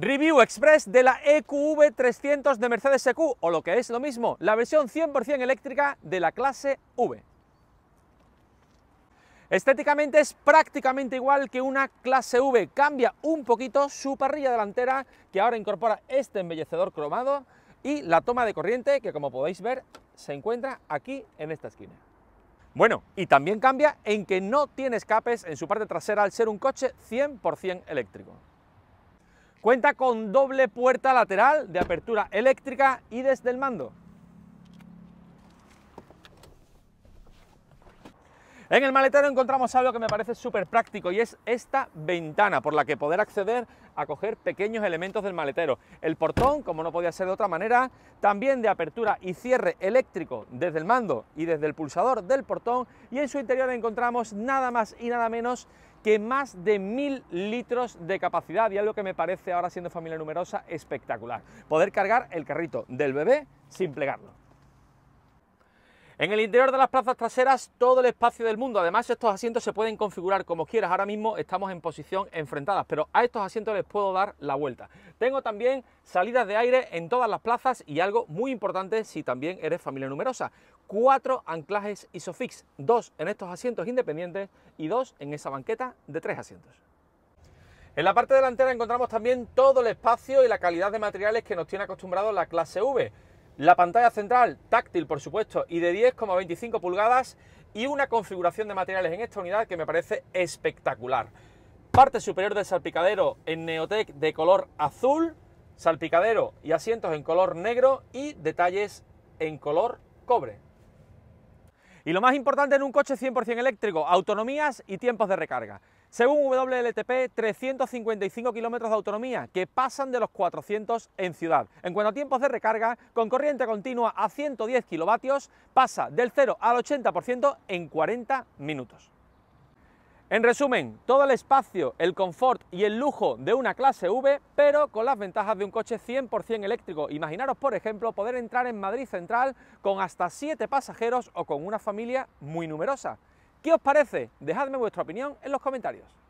Review Express de la EQV 300 de Mercedes EQ, o lo que es lo mismo, la versión 100% eléctrica de la clase V. Estéticamente es prácticamente igual que una clase V, cambia un poquito su parrilla delantera que ahora incorpora este embellecedor cromado y la toma de corriente que como podéis ver se encuentra aquí en esta esquina. Bueno, y también cambia en que no tiene escapes en su parte trasera al ser un coche 100% eléctrico. Cuenta con doble puerta lateral de apertura eléctrica y desde el mando. En el maletero encontramos algo que me parece súper práctico y es esta ventana por la que poder acceder a coger pequeños elementos del maletero. El portón, como no podía ser de otra manera, también de apertura y cierre eléctrico desde el mando y desde el pulsador del portón y en su interior encontramos nada más y nada menos que más de mil litros de capacidad y algo que me parece ahora siendo familia numerosa espectacular. Poder cargar el carrito del bebé sin plegarlo. En el interior de las plazas traseras todo el espacio del mundo, además estos asientos se pueden configurar como quieras, ahora mismo estamos en posición enfrentadas, pero a estos asientos les puedo dar la vuelta. Tengo también salidas de aire en todas las plazas y algo muy importante si también eres familia numerosa, cuatro anclajes ISOFIX, dos en estos asientos independientes y dos en esa banqueta de tres asientos. En la parte delantera encontramos también todo el espacio y la calidad de materiales que nos tiene acostumbrado la clase V. La pantalla central táctil, por supuesto, y de 10,25 pulgadas y una configuración de materiales en esta unidad que me parece espectacular. Parte superior del salpicadero en Neotec de color azul, salpicadero y asientos en color negro y detalles en color cobre. Y lo más importante en un coche 100% eléctrico, autonomías y tiempos de recarga. Según WLTP, 355 kilómetros de autonomía, que pasan de los 400 en ciudad. En cuanto a tiempos de recarga, con corriente continua a 110 kilovatios, pasa del 0 al 80% en 40 minutos. En resumen, todo el espacio, el confort y el lujo de una clase V, pero con las ventajas de un coche 100% eléctrico. Imaginaros, por ejemplo, poder entrar en Madrid Central con hasta 7 pasajeros o con una familia muy numerosa. ¿Qué os parece? Dejadme vuestra opinión en los comentarios.